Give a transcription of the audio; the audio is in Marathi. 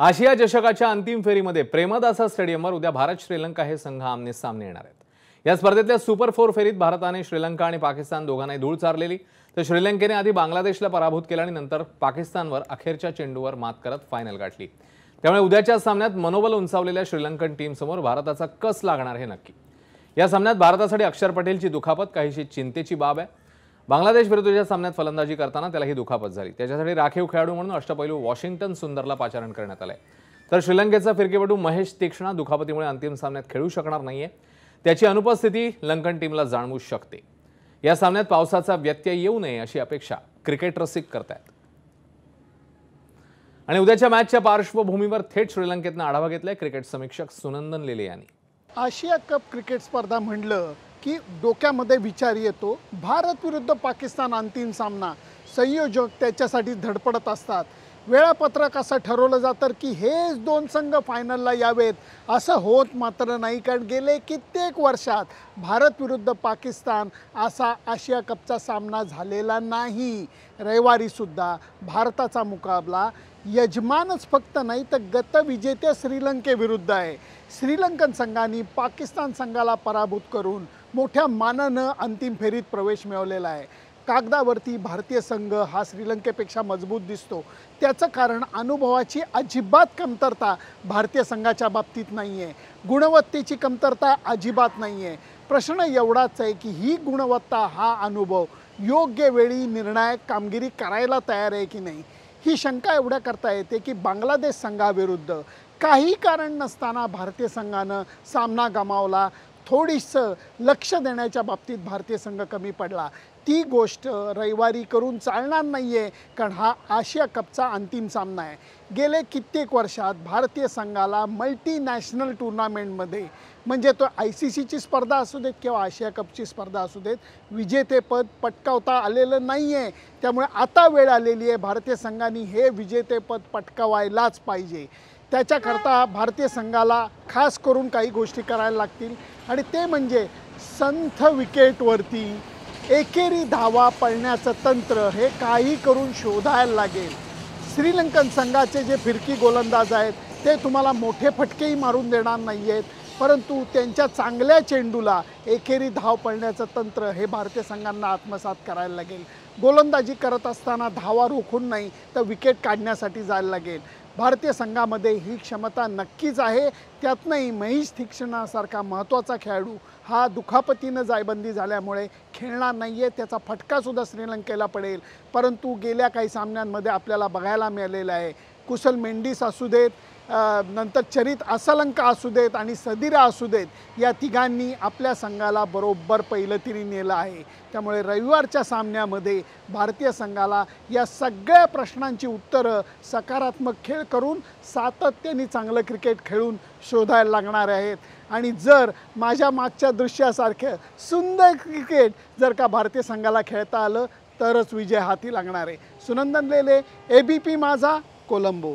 आशिया चषकाच्या अंतिम फेरीमध्ये प्रेमदासा स्टेडियमवर उद्या भारत श्रीलंका हे संघ आमने सामने येणार आहेत या स्पर्धेतल्या सुपर फोर फेरीत भारताने श्रीलंका आणि पाकिस्तान दोघांनाही धूळ चारलेली तर श्रीलंकेने आधी बांगलादेशला पराभूत केला आणि नंतर पाकिस्तानवर अखेरच्या चेंडूवर मात करत फायनल गाठली त्यामुळे उद्याच्या सामन्यात मनोबल उंचावलेल्या श्रीलंकन टीमसमोर भारताचा कस लागणार हे नक्की या सामन्यात भारतासाठी अक्षर पटेलची दुखापत काहीशी चिंतेची बाब आहे बांगलादेश विरुद्धच्या सामन्यात फलंदाजी करताना त्याला ही दुखापत झाली त्याच्यासाठी राखीव खेळाडू म्हणून अष्टपैलू वॉशिंग्टन सुंदरला पाचारण करण्यात आलंय तर श्रीलंकेचा फिरकेपटू महेश तीक्ष्णा दुखापतीमुळे अंतिम सामन्यात खेळू शकणार नाहीये त्याची अनुपस्थिती लंकन टीमला जाणवू शकते या सामन्यात पावसाचा व्यत्यय येऊ नये अशी अपेक्षा क्रिकेट रसिक करतायत आणि उद्याच्या मॅचच्या पार्श्वभूमीवर थेट श्रीलंकेतनं आढावा घेतलाय क्रिकेट समीक्षक सुनंदन लेले यांनी आशिया कप क्रिकेट स्पर्धा म्हणलं की डोक्यामध्ये विचार येतो भारत विरुद्ध पाकिस्तान अंतिम सामना संयोजक त्याच्यासाठी धडपडत असतात वेळापत्रक असं ठरवलं जातं की हेच दोन संघ फायनलला यावेत असं होत मात्र नाही कारण गेले कित्येक वर्षात भारत विरुद्ध पाकिस्तान असा आशिया कपचा सामना झालेला नाही रविवारीसुद्धा भारताचा मुकाबला यजमानच फक्त नाही तर गतविजेत्या श्रीलंकेविरुद्ध आहे श्रीलंकन संघाने पाकिस्तान संघाला पराभूत करून मोठ्या मानानं अंतिम फेरीत प्रवेश मिळवलेला आहे कागदावरती भारतीय संघ हा श्रीलंकेपेक्षा मजबूत दिसतो त्याचं कारण अनुभवाची अजिबात कमतरता भारतीय संघाच्या बाबतीत नाही आहे गुणवत्तेची कमतरता अजिबात नाही आहे प्रश्न एवढाच आहे की ही गुणवत्ता हा अनुभव योग्य वेळी निर्णायक कामगिरी करायला तयार आहे की नाही ही शंका एवढ्या करता येते की बांगलादेश संघाविरुद्ध काही कारण नसताना भारतीय संघानं सामना गमावला थोडीसं लक्ष देण्याच्या बाबतीत भारतीय संघ कमी पडला ती गोष्ट रविवारी करून चालणार नाही आहे कारण हा आशिया कपचा अंतिम सामना आहे गेले कित्येक वर्षात भारतीय संघाला मल्टीनॅशनल टुर्नामेंटमध्ये म्हणजे तो आय सी सीची स्पर्धा असू देत किंवा आशिया कपची स्पर्धा असू देत विजेतेपद पटकावता आलेलं नाही आहे त्यामुळे आता वेळ आलेली आहे भारतीय संघाने हे विजेतेपद पटकावायलाच पाहिजे त्याच्याकरता भारतीय संघाला खास करून काही गोष्टी करायला लागतील आणि ते म्हणजे संथ विकेटवरती एकेरी धावा पळण्याचं तंत्र हे काही करून शोधायला लागेल श्रीलंकन संघाचे जे फिरकी गोलंदाज आहेत ते तुम्हाला मोठे फटकेही मारून देणार नाही आहेत परंतु त्यांच्या चांगल्या चेंडूला एकेरी धाव पळण्याचं तंत्र हे भारतीय संघांना आत्मसात करायला लागेल गोलंदाजी करत असताना धावा रोखून नाही तर विकेट काढण्यासाठी जायला लागेल भारतीय संघामध्ये ही क्षमता नक्कीच आहे त्यातनंही महेश थिक्षणासारखा महत्त्वाचा खेळाडू हा दुखापतीनं जायबंदी झाल्यामुळे खेळणार नाही आहे त्याचा फटकासुद्धा श्रीलंकेला पडेल परंतु गेल्या काही सामन्यांमध्ये आपल्याला बघायला मिळालेला आहे कुशल मेंडीस असू देत नंतर चरित असलंक असू देत आणि सदिरा असू देत या तिघांनी आपल्या संघाला बरोबर पैलतीने नेलं आहे त्यामुळे रविवारच्या सामन्यामध्ये भारतीय संघाला या सगळ्या प्रश्नांची उत्तरं सकारात्मक खेळ करून सातत्याने चांगलं क्रिकेट खेळून शोधायला लागणार आहेत आणि जर माझ्या मागच्या दृश्यासारखं सुंदर क्रिकेट जर का भारतीय संघाला खेळता आलं तरच विजय हाती लागणार आहे सुनंदन लेले ए बी पी माझा कोलंबो